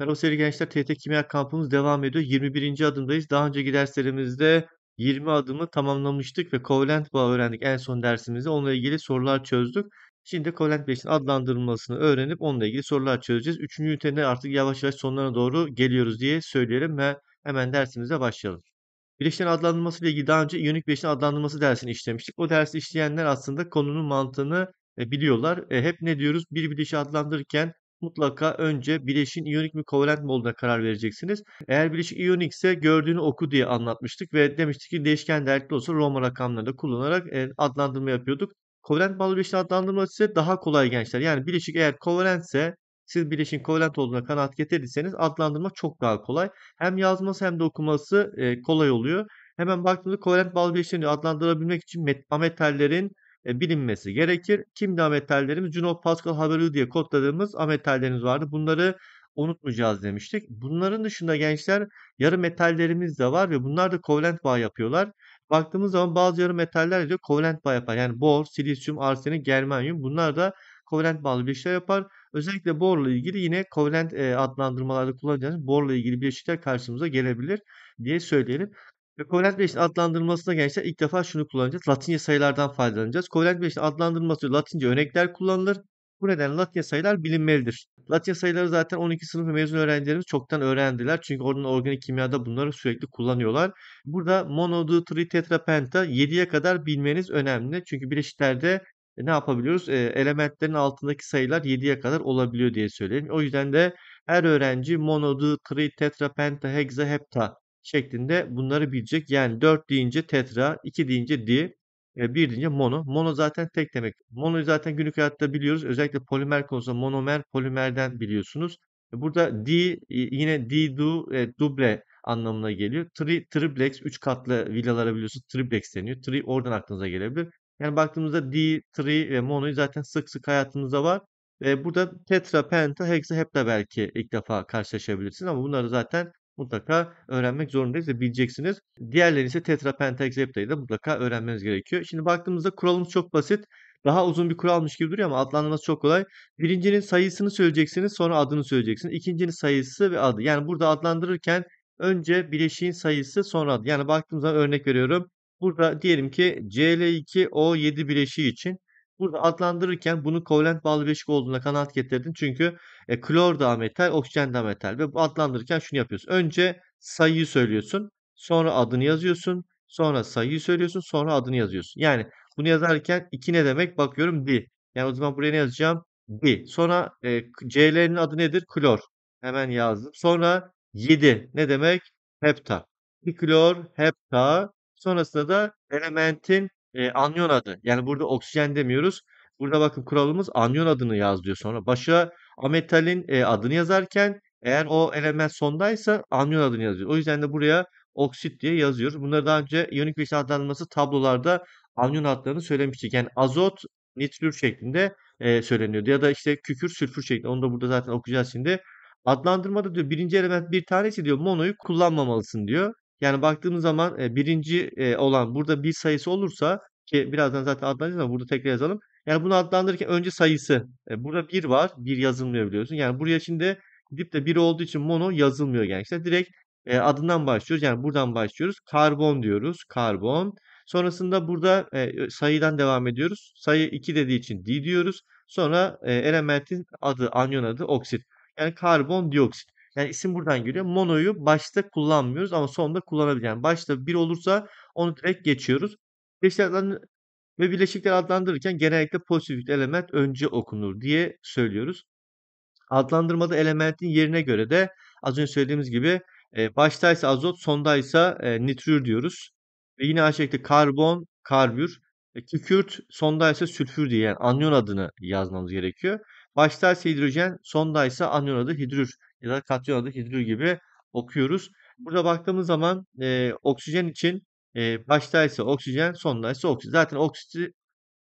Merhaba sevgili gençler. TT Kimya kampımız devam ediyor. 21. adımdayız. Daha önceki derslerimizde 20 adımı tamamlamıştık ve kovalent bağı öğrendik en son dersimizde. Onunla ilgili sorular çözdük. Şimdi kovalent bileşinin adlandırılmasını öğrenip onunla ilgili sorular çözeceğiz. Üçüncü ünitede artık yavaş yavaş sonlarına doğru geliyoruz diye söyleyelim ve hemen dersimize başlayalım. Bileşenlerin adlandırılması ile ilgili daha önce iyonik bileşenin adlandırılması dersini işlemiştik. O dersi işleyenler aslında konunun mantığını e, biliyorlar. E, hep ne diyoruz? Bir bileşi adlandırırken mutlaka önce bileşin iyonik mi kovalent mi olduğuna karar vereceksiniz. Eğer bileşik iyonik ise gördüğünü oku diye anlatmıştık ve demiştik ki değişken değerli olsa Roma rakamlarını da kullanarak e, adlandırma yapıyorduk. Kovalent bağlı bileşin adlandırması ise daha kolay gençler. Yani bileşik eğer kovalentse siz bileşin kovalent olduğuna kanaat getirdiyseniz adlandırma çok daha kolay. Hem yazması hem de okuması e, kolay oluyor. Hemen baktığımızda kovalent bağlı bileşenleri adlandırabilmek için metametallerin e, bilinmesi gerekir. Kimdi ametallerimiz? Juno Pascal, Haberl diye kodladığımız ametallerimiz vardı. Bunları unutmayacağız demiştik. Bunların dışında gençler yarı metallerimiz de var ve bunlar da kovalent bağ yapıyorlar. Baktığımız zaman bazı yarı metaller de kovalent bağ yapar. Yani bor, silisyum, arsenik, germanyum bunlar da kovalent bağlı bileşikler yapar. Özellikle borla ilgili yine kovalent e, adlandırmalarda kullanacağımız borla ilgili bileşikler karşımıza gelebilir diye söyleyelim. Ve kovalent bileşin adlandırılmasına gençler ilk defa şunu kullanacağız. Latince sayılardan faydalanacağız. Kovalent bileşin adlandırılması Latince örnekler kullanılır. Bu nedenle Latince sayılar bilinmelidir. Latince sayıları zaten 12 sınıf mezun öğrencilerimiz çoktan öğrendiler. Çünkü oradan organik kimyada bunları sürekli kullanıyorlar. Burada mono, du, tri, tetra, penta 7'ye kadar bilmeniz önemli. Çünkü bileşiklerde e, ne yapabiliyoruz? E, elementlerin altındaki sayılar 7'ye kadar olabiliyor diye söyleyelim. O yüzden de her öğrenci mono, du, tri, tetra, penta, hexa, hepta şeklinde bunları bilecek. Yani 4 deyince tetra, 2 deyince di, 1 e, deyince mono. Mono zaten tek demek. Monoyu zaten günlük hayatta biliyoruz. Özellikle polimer konusunda monomer, polimerden biliyorsunuz. E, burada di yine di du e, duble anlamına geliyor. Tri, triplex 3 katlı villalara biliyorsunuz triplex deniyor. Tri oradan aklınıza gelebilir. Yani baktığımızda di, tri ve monoyu zaten sık sık hayatımızda var. E, burada tetra, penta, hexa, hepta belki ilk defa karşılaşabilirsiniz ama bunları zaten mutlaka öğrenmek zorundayız ve bileceksiniz. Diğerlerini ise tetra, penta, da mutlaka öğrenmeniz gerekiyor. Şimdi baktığımızda kuralımız çok basit. Daha uzun bir kuralmış gibi duruyor ama adlandırması çok kolay. Birincinin sayısını söyleyeceksiniz sonra adını söyleyeceksiniz. İkincinin sayısı ve adı. Yani burada adlandırırken önce bileşiğin sayısı sonra adı. Yani baktığımızda örnek veriyorum. Burada diyelim ki CL2O7 bileşiği için Burada adlandırırken bunu kovalent bağlı bileşik olduğuna kanaat getirdin. Çünkü e, klor da metal, oksijen de metal ve bu adlandırırken şunu yapıyorsun. Önce sayıyı söylüyorsun, sonra adını yazıyorsun, sonra sayıyı söylüyorsun, sonra adını yazıyorsun. Yani bunu yazarken 2 ne demek bakıyorum di. Yani o zaman buraya ne yazacağım? Di. Sonra e, C'lerin adı nedir? Klor. Hemen yazdım. Sonra 7 ne demek? Hepta. Klor hepta. Sonrasında da elementin Eee, anyon adı. Yani burada oksijen demiyoruz. Burada bakın kuralımız anyon adını yaz diyor sonra. Başa ametalin, eee, adını yazarken eğer o element sondaysa anyon adını yazıyor. O yüzden de buraya oksit diye yazıyoruz. Bunları daha önce iyonik bileşen adlandırması tablolarda anyon adlarını söylemiştik. Yani azot, nitrür şeklinde eee, söyleniyordu ya da işte kükürt, sülfür şeklinde. Onu da burada zaten okuyacağız şimdi. Adlandırmada diyor birinci element bir tanesi diyor monoyu kullanmamalısın diyor. Yani baktığımız zaman e, 1. eee, olan burada bir sayısı olursa ki birazdan zaten adlandıracağız ama burada tekrar yazalım. Yani bunu adlandırırken önce sayısı. E, burada bir var. bir yazılmıyor biliyorsun. Yani buraya şimdi gidip de bir olduğu için mono yazılmıyor gençler. Direkt e, adından başlıyoruz. Yani buradan başlıyoruz. Karbon diyoruz. Karbon. Sonrasında burada e, sayıdan devam ediyoruz. Sayı 2 dediği için di diyoruz. Sonra e, elementin adı, anyon adı oksit. Yani karbon dioksit. Yani isim buradan geliyor. Mono'yu başta kullanmıyoruz ama sonunda kullanabiliriz. Yani başta bir olursa onu direkt geçiyoruz. Birleşikler ve bileşikler adlandırırken genellikle pozitif element önce okunur diye söylüyoruz. Adlandırmada elementin yerine göre de az önce söylediğimiz gibi e, baştaysa azot, sondaysa e, nitrür diyoruz. Ve yine aynı şekilde karbon, karbür, e, kükürt, sondaysa sülfür diye yani anyon adını yazmamız gerekiyor. Baştaysa hidrojen, sondaysa anyon adı hidrür ya da katyonatik hidrür gibi okuyoruz. Burada baktığımız zaman e, oksijen için e, ise oksijen, sonda ise oksit. Zaten oksit,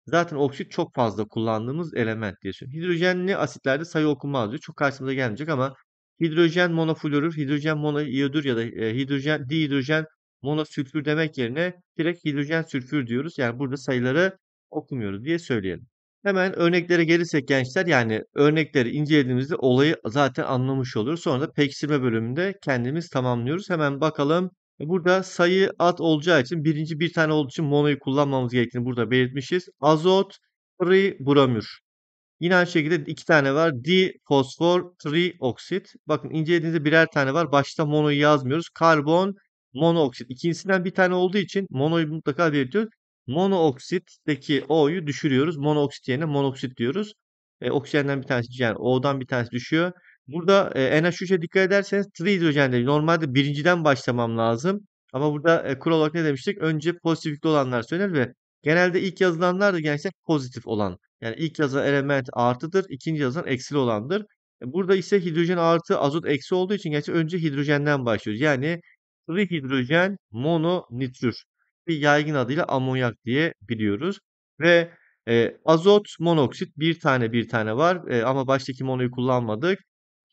zaten oksit çok fazla kullandığımız element diye söylüyorum. Hidrojenli asitlerde sayı okunmaz diyor. Çok karşımıza gelmeyecek ama hidrojen monofluorür, hidrojen monoiyodür ya da e, hidrojen dihidrojen monosülfür demek yerine direkt hidrojen sülfür diyoruz. Yani burada sayıları okumuyoruz diye söyleyelim. Hemen örneklere gelirsek gençler yani örnekleri incelediğimizde olayı zaten anlamış oluyoruz. Sonra da pekiştirme bölümünde kendimiz tamamlıyoruz. Hemen bakalım. E, burada sayı at olacağı için birinci bir tane olduğu için monoyu kullanmamız gerektiğini burada belirtmişiz. Azot, tri, bromür. Yine aynı şekilde iki tane var. Di, fosfor, tri, oksit. Bakın incelediğinizde birer tane var. Başta monoyu yazmıyoruz. Karbon, monoksit. İkincisinden bir tane olduğu için monoyu mutlaka belirtiyoruz monooksitteki O'yu düşürüyoruz. Monooksit yerine monoksit diyoruz. E, oksijenden bir tanesi yani O'dan bir tanesi düşüyor. Burada e, NH3'e dikkat ederseniz trihidrojen değil. Normalde birinciden başlamam lazım. Ama burada e, kural olarak ne demiştik? Önce pozitif olanlar söylenir ve genelde ilk yazılanlar da genelde pozitif olan. Yani ilk yazılan element artıdır, ikinci yazılan eksili olandır. E, burada ise hidrojen artı azot eksi olduğu için gerçi önce hidrojenden başlıyoruz. Yani trihidrojen mononitrür bir yaygın adıyla amonyak diye biliyoruz. Ve e, azot monoksit bir tane bir tane var e, ama baştaki monoyu kullanmadık.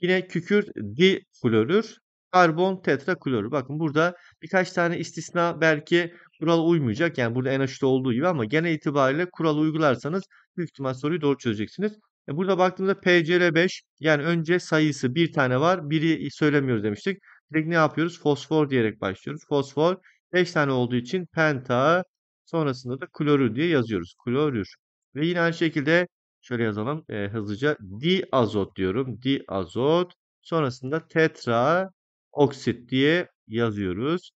Yine kükürt diklorür, karbon tetraklorür. Bakın burada birkaç tane istisna belki kurala uymayacak. Yani burada NH3'te olduğu gibi ama genel itibariyle kuralı uygularsanız büyük ihtimal soruyu doğru çözeceksiniz. E, burada baktığımızda PCR5 yani önce sayısı bir tane var. Biri söylemiyoruz demiştik. Direkt ne yapıyoruz? Fosfor diyerek başlıyoruz. Fosfor 5 tane olduğu için penta sonrasında da klorür diye yazıyoruz. Klorür. Ve yine aynı şekilde şöyle yazalım e, hızlıca diazot diyorum. Diazot sonrasında tetra oksit diye yazıyoruz.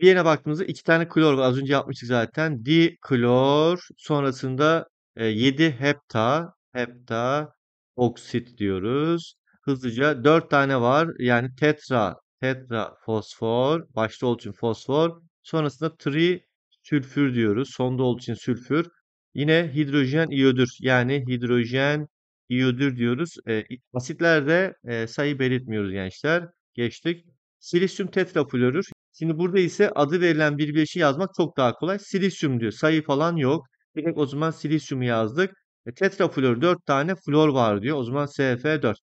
Diğerine baktığımızda iki tane klor var. Az önce yapmıştık zaten. di klor sonrasında e, 7 hepta hepta oksit diyoruz. Hızlıca 4 tane var. Yani tetra tetra fosfor başta olduğu için fosfor Sonrasında tri sülfür diyoruz. Sonda olduğu için sülfür. Yine hidrojen iyodür yani hidrojen iyodür diyoruz. E, asitlerde e, sayı belirtmiyoruz gençler. Geçtik. Silisyum tetraflorür. Şimdi burada ise adı verilen bir bileşi yazmak çok daha kolay. Silisyum diyor. Sayı falan yok. Direkt o zaman silisyumu yazdık. E, tetraflor 4 tane flor var diyor. O zaman SF4.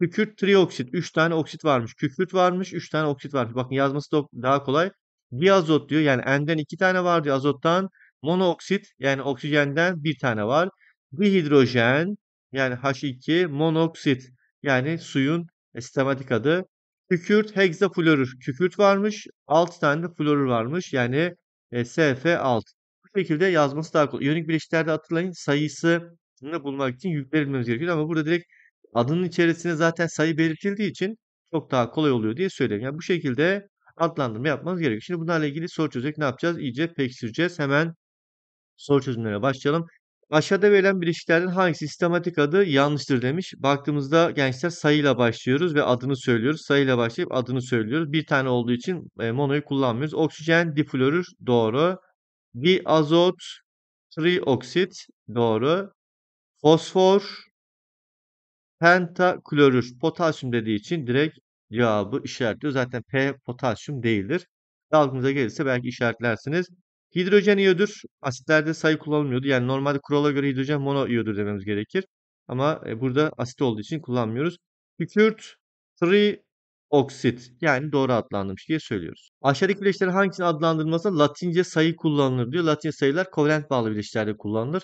Kükürt trioksit 3 tane oksit varmış. Kükürt varmış 3 tane oksit varmış. Bakın yazması da daha kolay bir azot diyor yani N'den iki tane var diyor azottan. monoksit yani oksijenden bir tane var. bir hidrojen yani H2 monoksit yani suyun e, sistematik adı. Kükürt hexafluorür. Kükürt varmış. 6 tane de florür varmış. Yani e, SF6. Bu şekilde yazması daha kolay. İyonik bileşiklerde hatırlayın sayısını bulmak için yüklenmemiz gerekiyor. Ama burada direkt adının içerisine zaten sayı belirtildiği için çok daha kolay oluyor diye söyleyeyim. Yani bu şekilde adlandırma yapmanız gerekiyor. Şimdi bunlarla ilgili soru çözerek ne yapacağız? İyice pekiştireceğiz. Hemen soru çözümlerine başlayalım. Aşağıda verilen bileşiklerden hangisi sistematik adı yanlıştır demiş. Baktığımızda gençler sayıyla başlıyoruz ve adını söylüyoruz. Sayıyla başlayıp adını söylüyoruz. Bir tane olduğu için e, monoyu kullanmıyoruz. Oksijen, diflorür doğru. azot trioksit doğru. Fosfor, pentaklorür, potasyum dediği için direkt cevabı işaretliyor. Zaten P potasyum değildir. Ve gelirse belki işaretlersiniz. Hidrojen iyodür. Asitlerde sayı kullanılmıyordu. Yani normalde kurala göre hidrojen mono iyodür dememiz gerekir. Ama e, burada asit olduğu için kullanmıyoruz. Hükürt, tri oksit yani doğru adlandırmış diye söylüyoruz. Aşağıdaki bileşiklerin hangisinin adlandırılması Latince sayı kullanılır diyor. Latince sayılar kovalent bağlı bileşiklerde kullanılır.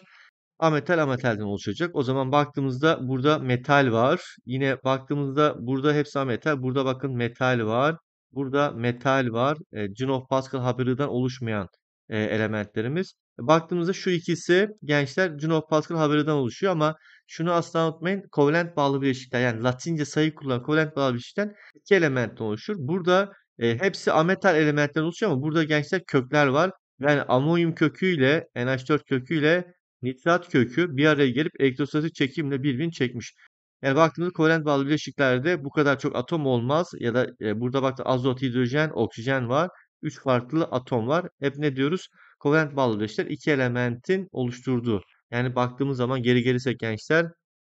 Ametal ametalden oluşacak. O zaman baktığımızda burada metal var. Yine baktığımızda burada hepsi ametal. Burada bakın metal var. Burada metal var. E, Junoff Pascal Haberı'dan oluşmayan e, elementlerimiz. E, baktığımızda şu ikisi gençler Junoff Pascal Haberı'dan oluşuyor ama şunu asla unutmayın. Kovalent bağlı bileşikler yani Latince sayı kullanan kovalent bağlı bileşikten iki element oluşur. Burada e, hepsi ametal elementlerden oluşuyor ama burada gençler kökler var. Yani amonyum köküyle NH4 köküyle nitrat kökü bir araya gelip elektrostatik çekimle birbirini çekmiş. Yani baktığımızda kovalent bağlı bileşiklerde bu kadar çok atom olmaz ya da e, burada baktığımda azot, hidrojen, oksijen var. 3 farklı atom var. Hep ne diyoruz? Kovalent bağlı bileşikler iki elementin oluşturduğu. Yani baktığımız zaman geri gerisek gençler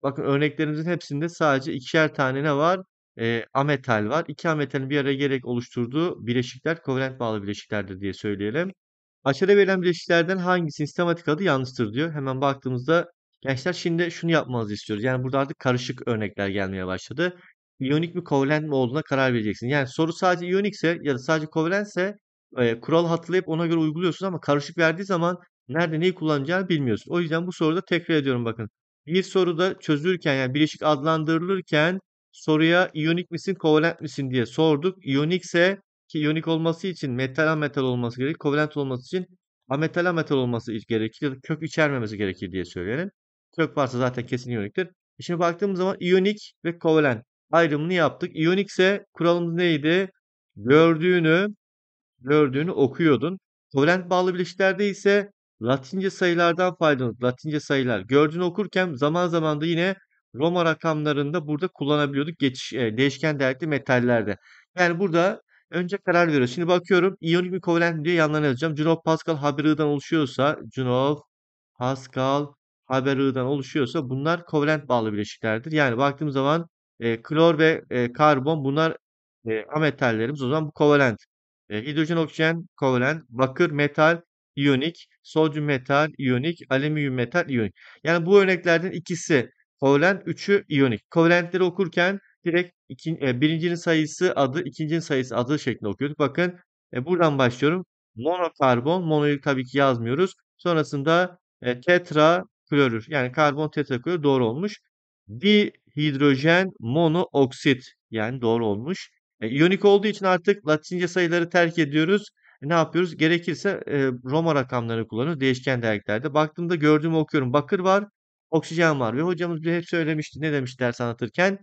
bakın örneklerimizin hepsinde sadece ikişer tane ne var? E, ametal var. İki ametalin bir araya gelerek oluşturduğu bileşikler kovalent bağlı bileşiklerdir diye söyleyelim. Aşağıda verilen bileşiklerden hangisi sistematik adı yanlıştır diyor. Hemen baktığımızda gençler şimdi şunu yapmanızı istiyoruz. Yani burada artık karışık örnekler gelmeye başladı. İyonik mi kovalent mi olduğuna karar vereceksin. Yani soru sadece iyonikse ya da sadece kovalentse e, kural hatırlayıp ona göre uyguluyorsun ama karışık verdiği zaman nerede neyi kullanacağını bilmiyorsun. O yüzden bu soruda tekrar ediyorum bakın. Bir soruda çözülürken yani bileşik adlandırılırken soruya iyonik misin kovalent misin diye sorduk. İyonikse ki iyonik olması için metal metal olması gerekir. Kovalent olması için ametal metal olması gerekir. Ya da kök içermemesi gerekir diye söyleyelim. Kök varsa zaten kesin iyoniktir. E şimdi baktığımız zaman iyonik ve kovalent ayrımını yaptık. İyonik ise kuralımız neydi? Gördüğünü gördüğünü okuyordun. Kovalent bağlı bileşiklerde ise Latince sayılardan faydalanıp Latince sayılar gördüğünü okurken zaman zaman da yine Roma rakamlarında burada kullanabiliyorduk geçiş, e, değişken değerli metallerde. Yani burada Önce karar veriyoruz. Şimdi bakıyorum iyonik mi kovalent diye yanlarına yazacağım. Junov Pascal haber oluşuyorsa Junov Pascal haber oluşuyorsa bunlar kovalent bağlı bileşiklerdir. Yani baktığım zaman e, klor ve e, karbon bunlar e, ametallerimiz. O zaman bu kovalent. E, hidrojen, oksijen, kovalent, bakır, metal, iyonik, sodyum metal, iyonik, alüminyum metal, iyonik. Yani bu örneklerden ikisi kovalent, üçü iyonik. Kovalentleri okurken direkt İkin, e, birincinin sayısı adı, ikincinin sayısı adı şeklinde okuyorduk. Bakın e, buradan başlıyorum. Monokarbon, monoyu tabii ki yazmıyoruz. Sonrasında e, tetra klorür yani karbon tetra klorür doğru olmuş. Dihidrojen monooksit yani doğru olmuş. E, iyonik olduğu için artık latince sayıları terk ediyoruz. E, ne yapıyoruz? Gerekirse e, Roma rakamlarını kullanıyoruz değişken değerlerde. Baktığımda gördüğümü okuyorum. Bakır var, oksijen var ve hocamız bir hep söylemişti. Ne demiş ders anlatırken?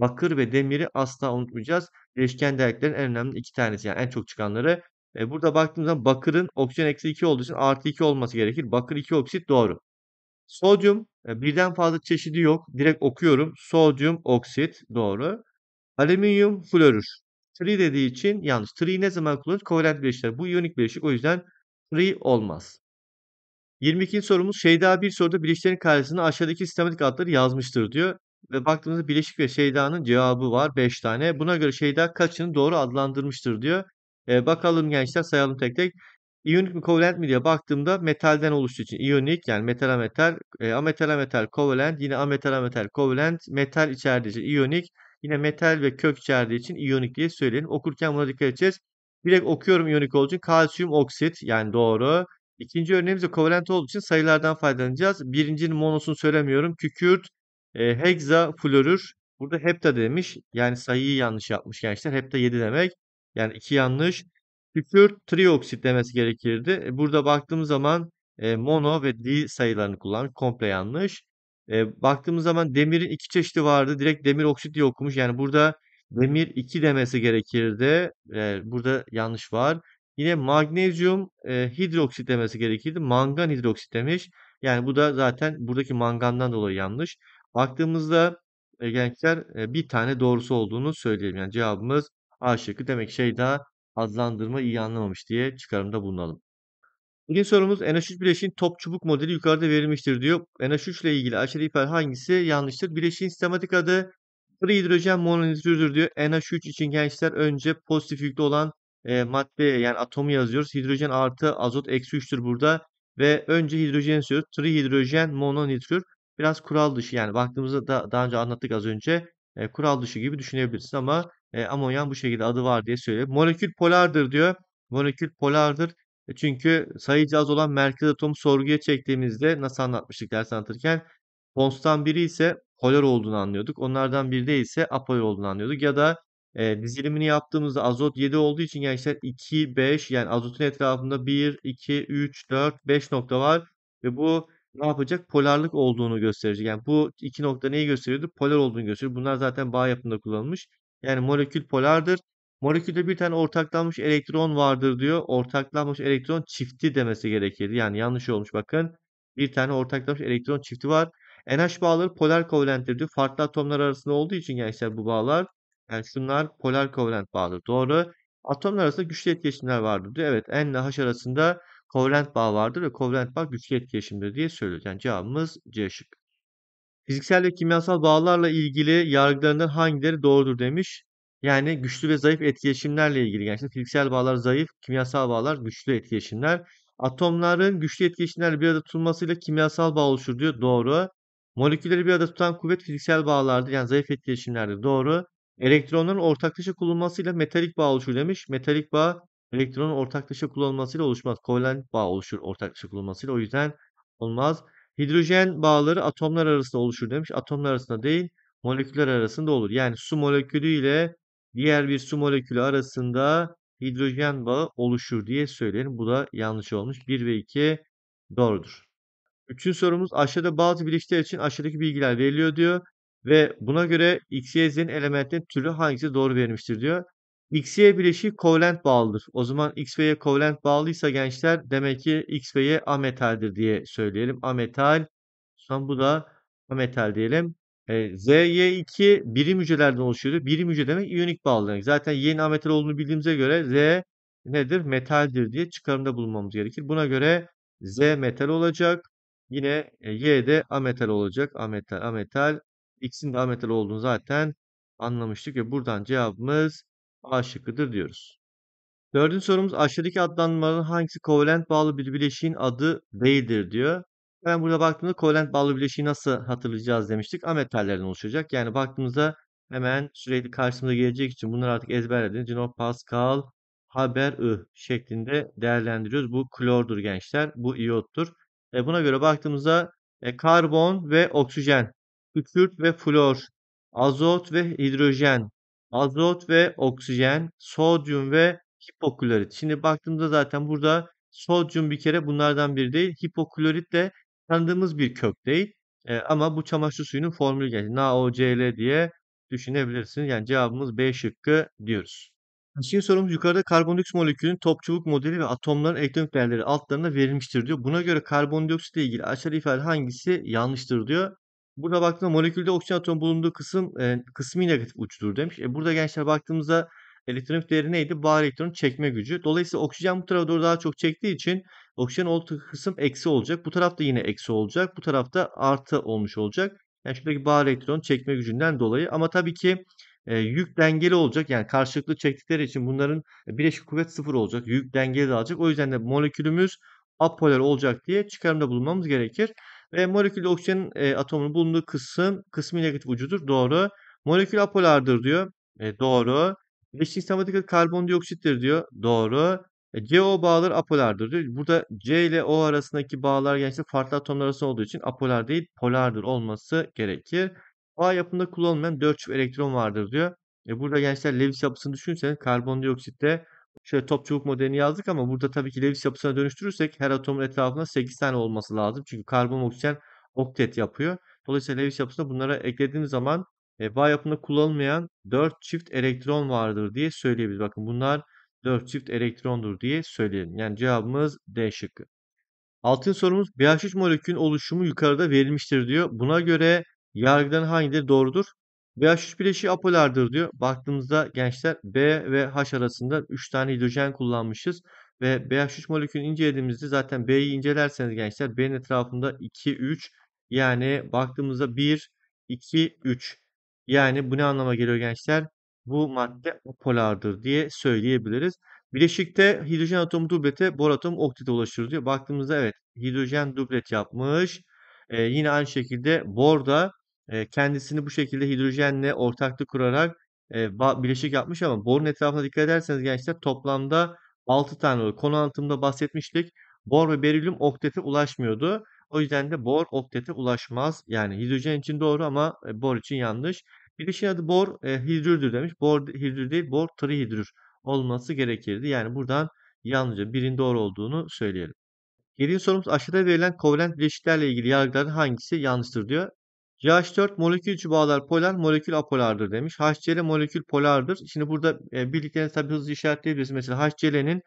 Bakır ve demiri asla unutmayacağız. Değişken değerlerin en önemli iki tanesi yani en çok çıkanları. E burada baktığımız bakırın oksijen eksi 2 olduğu için artı 2 olması gerekir. Bakır 2 oksit doğru. Sodyum e, birden fazla çeşidi yok. Direkt okuyorum. Sodyum oksit doğru. Alüminyum florür. Tri dediği için yanlış. Tri ne zaman kullanır? Kovalent bileşikler. Bu iyonik bileşik o yüzden tri olmaz. 22. sorumuz Şeyda bir soruda bileşiklerin karesini aşağıdaki sistematik adları yazmıştır diyor. Ve baktığımızda Bileşik ve Şeyda'nın cevabı var 5 tane. Buna göre Şeyda kaçını doğru adlandırmıştır diyor. E, bakalım gençler sayalım tek tek. İyonik mi kovalent mi diye baktığımda metalden oluştuğu için iyonik yani metal metal, e, ametal metal kovalent, yine ametal metal kovalent, metal içerdiği için iyonik, yine metal ve kök içerdiği için iyonik diye söyleyelim. Okurken buna dikkat edeceğiz. Direkt okuyorum iyonik olduğu için kalsiyum oksit yani doğru. İkinci örneğimiz de kovalent olduğu için sayılardan faydalanacağız. Birincinin monosunu söylemiyorum. Kükürt, e, hexa florür. Burada hepta demiş. Yani sayıyı yanlış yapmış gençler. Hepta 7 demek. Yani 2 yanlış. Tükür trioksit demesi gerekirdi. E, burada baktığımız zaman e, mono ve di sayılarını kullanmış. Komple yanlış. E, baktığımız zaman demirin iki çeşidi vardı. Direkt demir oksit diye okumuş. Yani burada demir 2 demesi gerekirdi. E, burada yanlış var. Yine magnezyum e, hidroksit demesi gerekirdi. Mangan hidroksit demiş. Yani bu da zaten buradaki mangandan dolayı yanlış. Baktığımızda e, gençler e, bir tane doğrusu olduğunu söyleyelim. Yani cevabımız A şıkkı. Demek şey daha adlandırma iyi anlamamış diye çıkarımda bulunalım. İkinci sorumuz NH3 bileşiğin top çubuk modeli yukarıda verilmiştir diyor. NH3 ile ilgili aşırı hiper hangisi yanlıştır? Bileşiğin sistematik adı trihidrojen mononitürdür diyor. NH3 için gençler önce pozitif yüklü olan e, madde yani atomu yazıyoruz. Hidrojen artı azot eksi 3'tür burada. Ve önce hidrojen söylüyoruz. Trihidrojen mononitrür biraz kural dışı yani baktığımızda da, daha önce anlattık az önce e, kural dışı gibi düşünebilirsin ama e, amonyan bu şekilde adı var diye söylüyor. Molekül polardır diyor. Molekül polardır. E, çünkü sayıcı az olan merkez atomu sorguya çektiğimizde nasıl anlatmıştık ders anlatırken Pons'tan biri ise polar olduğunu anlıyorduk. Onlardan biri de ise apolar olduğunu anlıyorduk. Ya da e, dizilimini yaptığımızda azot 7 olduğu için gençler 2, 5 yani azotun etrafında 1, 2, 3, 4, 5 nokta var. Ve bu ne yapacak? Polarlık olduğunu gösterecek. Yani bu iki nokta neyi gösteriyordu? Polar olduğunu gösteriyor. Bunlar zaten bağ yapımında kullanılmış. Yani molekül polardır. Molekülde bir tane ortaklanmış elektron vardır diyor. Ortaklanmış elektron çifti demesi gerekirdi. Yani yanlış olmuş bakın. Bir tane ortaklanmış elektron çifti var. NH bağları polar kovalenttir diyor. Farklı atomlar arasında olduğu için gençler bu bağlar. Yani şunlar polar kovalent bağdır. Doğru. Atomlar arasında güçlü etkileşimler vardır diyor. Evet N ile H arasında kovalent bağ vardır ve kovalent bağ güçlü etkileşimdir diye söylüyor. Yani cevabımız C şık. Fiziksel ve kimyasal bağlarla ilgili yargılarından hangileri doğrudur demiş. Yani güçlü ve zayıf etkileşimlerle ilgili. Yani işte fiziksel bağlar zayıf, kimyasal bağlar güçlü etkileşimler. Atomların güçlü etkileşimlerle bir arada tutulmasıyla kimyasal bağ oluşur diyor. Doğru. Molekülleri bir arada tutan kuvvet fiziksel bağlardır. Yani zayıf etkileşimlerdir. Doğru. Elektronların ortaklaşa kullanılmasıyla metalik bağ oluşur demiş. Metalik bağ elektronun ortaklaşa kullanılmasıyla oluşmaz. Kovalent bağ oluşur ortaklaşa kullanılmasıyla. O yüzden olmaz. Hidrojen bağları atomlar arasında oluşur demiş. Atomlar arasında değil, moleküller arasında olur. Yani su molekülü ile diğer bir su molekülü arasında hidrojen bağı oluşur diye söyleyelim. Bu da yanlış olmuş. 1 ve 2 doğrudur. Üçüncü sorumuz aşağıda bazı bileşikler için aşağıdaki bilgiler veriliyor diyor. Ve buna göre X, Y, Z'nin elementinin türü hangisi doğru verilmiştir diyor. X'ye bileşik kovalent bağlıdır. O zaman X ve Y kovalent bağlıysa gençler demek ki X ve Y ametaldir diye söyleyelim. Ametal. Son bu da ametal diyelim. E, ZY2 birim hücrelerden oluşuyordu. Birim hücre demek iyonik bağlı demek. Zaten Y'nin ametal olduğunu bildiğimize göre Z nedir? Metaldir diye çıkarımda bulunmamız gerekir. Buna göre Z metal olacak. Yine e, Y de ametal olacak. Ametal, ametal. X'in de ametal olduğunu zaten anlamıştık ve buradan cevabımız A şıkkıdır diyoruz. Dördüncü sorumuz aşağıdaki adlandırmaların hangisi kovalent bağlı bir bileşiğin adı değildir diyor. Ben burada baktığımda kovalent bağlı bileşiği nasıl hatırlayacağız demiştik. Ametallerden oluşacak. Yani baktığımızda hemen sürekli karşımıza gelecek için bunları artık ezberlediniz. Cino Pascal Haber I şeklinde değerlendiriyoruz. Bu klordur gençler. Bu iyottur. E buna göre baktığımızda e, karbon ve oksijen, kükürt ve flor, azot ve hidrojen azot ve oksijen, sodyum ve hipoklorit. Şimdi baktığımda zaten burada sodyum bir kere bunlardan biri değil. Hipoklorit de tanıdığımız bir kök değil. E, ama bu çamaşır suyunun formülü geldi. NaOCl diye düşünebilirsiniz. Yani cevabımız B şıkkı diyoruz. Şimdi sorumuz yukarıda karbondioksit molekülünün topçuluk modeli ve atomların elektronik değerleri altlarına verilmiştir diyor. Buna göre karbondioksit ile ilgili aşağıda ifade hangisi yanlıştır diyor. Burada baktığımda molekülde oksijen atom bulunduğu kısım e, kısmi negatif uçtur demiş. E, burada gençler baktığımızda elektronik değeri neydi? Bağ elektronun çekme gücü. Dolayısıyla oksijen bu tarafa doğru daha çok çektiği için oksijen olduğu kısım eksi olacak. Bu tarafta yine eksi olacak. Bu tarafta artı olmuş olacak. Yani şuradaki bağ elektron çekme gücünden dolayı ama tabii ki e, yük dengeli olacak. Yani karşılıklı çektikleri için bunların bileşik kuvvet sıfır olacak. Yük dengeli alacak. O yüzden de molekülümüz apolar olacak diye çıkarımda bulunmamız gerekir. Ve molekülde oksijen e, atomunun bulunduğu kısım kısmı negatif ucudur. Doğru. Molekül apolardır diyor. E, doğru. Geçtiğimiz tematikal karbondioksittir diyor. Doğru. E, CO bağları apolardır diyor. Burada C ile O arasındaki bağlar gençler farklı atomlar arasında olduğu için apolar değil polardır olması gerekir. A yapımında kullanılmayan 4 çift elektron vardır diyor. E burada gençler Lewis yapısını düşünürseniz karbondioksitte Şöyle top çubuk modelini yazdık ama burada tabii ki Lewis yapısına dönüştürürsek her atomun etrafında 8 tane olması lazım. Çünkü karbon oksijen oktet yapıyor. Dolayısıyla Lewis yapısına bunlara eklediğimiz zaman e, bağ yapımında kullanılmayan 4 çift elektron vardır diye söyleyebiliriz. Bakın bunlar 4 çift elektrondur diye söyleyelim. Yani cevabımız D şıkkı. Altın sorumuz BH3 molekülün oluşumu yukarıda verilmiştir diyor. Buna göre yargıdan hangileri doğrudur? BH3 bileşiği apolardır diyor. Baktığımızda gençler B ve H arasında 3 tane hidrojen kullanmışız. Ve BH3 molekülünü incelediğimizde zaten B'yi incelerseniz gençler B'nin etrafında 2, 3 yani baktığımızda 1, 2, 3. Yani bu ne anlama geliyor gençler? Bu madde apolardır diye söyleyebiliriz. Bileşikte hidrojen atomu dublete, bor atomu oktete ulaşır diyor. Baktığımızda evet hidrojen dublet yapmış. Ee, yine aynı şekilde bor da kendisini bu şekilde hidrojenle ortaklık kurarak bileşik yapmış ama borun etrafına dikkat ederseniz gençler toplamda 6 tane oluyor. Konu anlatımında bahsetmiştik. Bor ve berilyum oktete ulaşmıyordu. O yüzden de bor oktete ulaşmaz. Yani hidrojen için doğru ama e, bor için yanlış. Bileşiğin şey adı bor e, hidrürdür demiş. Bor hidrür değil bor trihidrür olması gerekirdi. Yani buradan yalnızca birin doğru olduğunu söyleyelim. Yediğin sorumuz aşağıda verilen kovalent bileşiklerle ilgili yargıların hangisi yanlıştır diyor. CH4 molekül bağlar polar, molekül apolardır demiş. HCl molekül polardır. Şimdi burada e, bildiklerini tabii hızlı işaretleyebiliriz. Mesela HCl'nin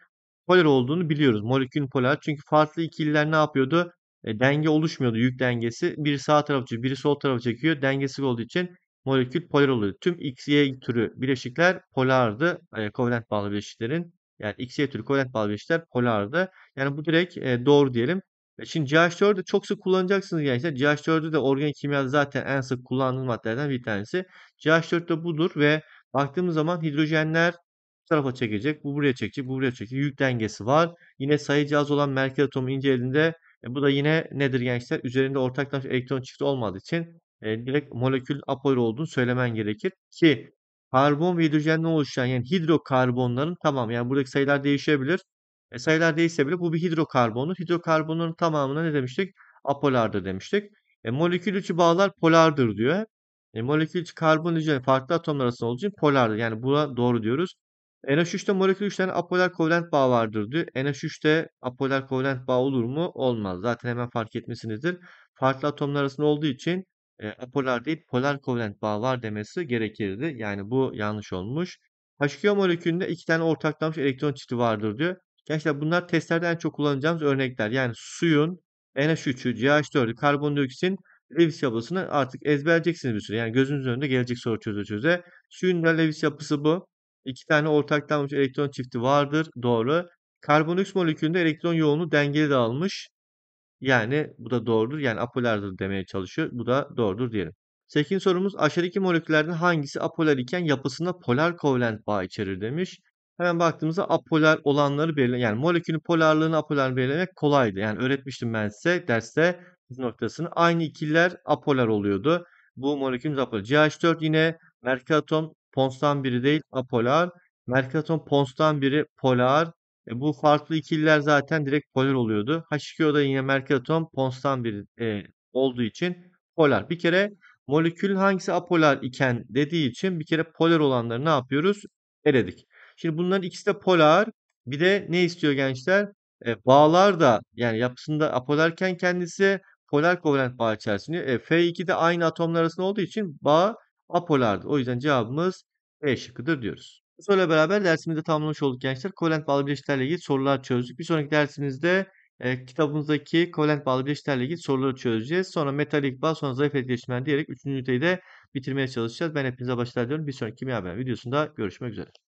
polar olduğunu biliyoruz. Molekül polar. Çünkü farklı ikililer ne yapıyordu? E, denge oluşmuyordu. Yük dengesi. Biri sağ tarafı çekiyor, biri sol tarafı çekiyor. Dengesiz olduğu için molekül polar oluyor. Tüm X, Y türü bileşikler polardı. E, kovalent bağlı bileşiklerin. Yani X, Y türü kovalent bağlı bileşikler polardı. Yani bu direkt e, doğru diyelim. Şimdi CH4'ü çok sık kullanacaksınız gençler. CH4'ü de organik kimyada zaten en sık kullanılan maddelerden bir tanesi. CH4 de budur ve baktığımız zaman hidrojenler bu tarafa çekecek, bu buraya çekecek, bu buraya çekecek. Yük dengesi var. Yine sayıcı az olan merkez atomu incelediğinde e, bu da yine nedir gençler? Üzerinde ortaklaşa elektron çifti olmadığı için e, direkt molekül apoyr olduğunu söylemen gerekir. Ki karbon ve hidrojenden oluşan yani hidrokarbonların tamam yani buradaki sayılar değişebilir. E, sayılar değilse bile bu bir hidrokarbondur. Hidrokarbonların tamamına ne demiştik? Apolardır demiştik. E, molekül içi bağlar polardır diyor. E, molekül içi karbon içi farklı atomlar arasında olduğu için polardır. Yani buna doğru diyoruz. NH3'te molekül 3 tane apolar kovalent bağ vardır diyor. NH3'te apolar kovalent bağ olur mu? Olmaz. Zaten hemen fark etmişsinizdir. Farklı atomlar arasında olduğu için e, apolar değil polar kovalent bağ var demesi gerekirdi. Yani bu yanlış olmuş. H2O molekülünde iki tane ortaklanmış elektron çifti vardır diyor. Gençler bunlar testlerde en çok kullanacağımız örnekler. Yani suyun NH3'ü, CH4'ü, karbondioksitin Lewis yapısını artık ezberleyeceksiniz bir süre. Yani gözünüzün önünde gelecek soru çöze çöze. Suyun ve Lewis yapısı bu. İki tane ortaklanmış elektron çifti vardır. Doğru. Karbondioksit molekülünde elektron yoğunluğu dengeli dağılmış. Yani bu da doğrudur. Yani apolardır demeye çalışıyor. Bu da doğrudur diyelim. 8. sorumuz aşağıdaki moleküllerden hangisi apolar iken yapısında polar kovalent bağ içerir demiş. Hemen baktığımızda apolar olanları belirle yani molekülün polarlığını apolarını belirlemek kolaydı. Yani öğretmiştim ben size derste noktasını. Aynı ikiller apolar oluyordu. Bu molekülümüz apolar. CH4 yine merkez atom ponstan biri değil apolar. Merkez atom ponstan biri polar. E, bu farklı ikiller zaten direkt polar oluyordu. H2O da yine merkez atom ponstan biri e, olduğu için polar. Bir kere molekül hangisi apolar iken dediği için bir kere polar olanları ne yapıyoruz? Eledik. Şimdi bunların ikisi de polar. Bir de ne istiyor gençler? E, bağlar da yani yapısında apolarken kendisi polar kovalent bağ içerisinde. E, F2 de aynı atomlar arasında olduğu için bağ apolardır. O yüzden cevabımız B e şıkkıdır diyoruz. Bu soruyla beraber dersimizi tamamlamış olduk gençler. Kovalent bağlı bileşiklerle ilgili sorular çözdük. Bir sonraki dersimizde e, kitabımızdaki kovalent bağlı bileşiklerle ilgili soruları çözeceğiz. Sonra metalik bağ, sonra zayıf etkileşimler diyerek 3. üniteyi de bitirmeye çalışacağız. Ben hepinize başlar diyorum. Bir sonraki kimya haber videosunda görüşmek üzere.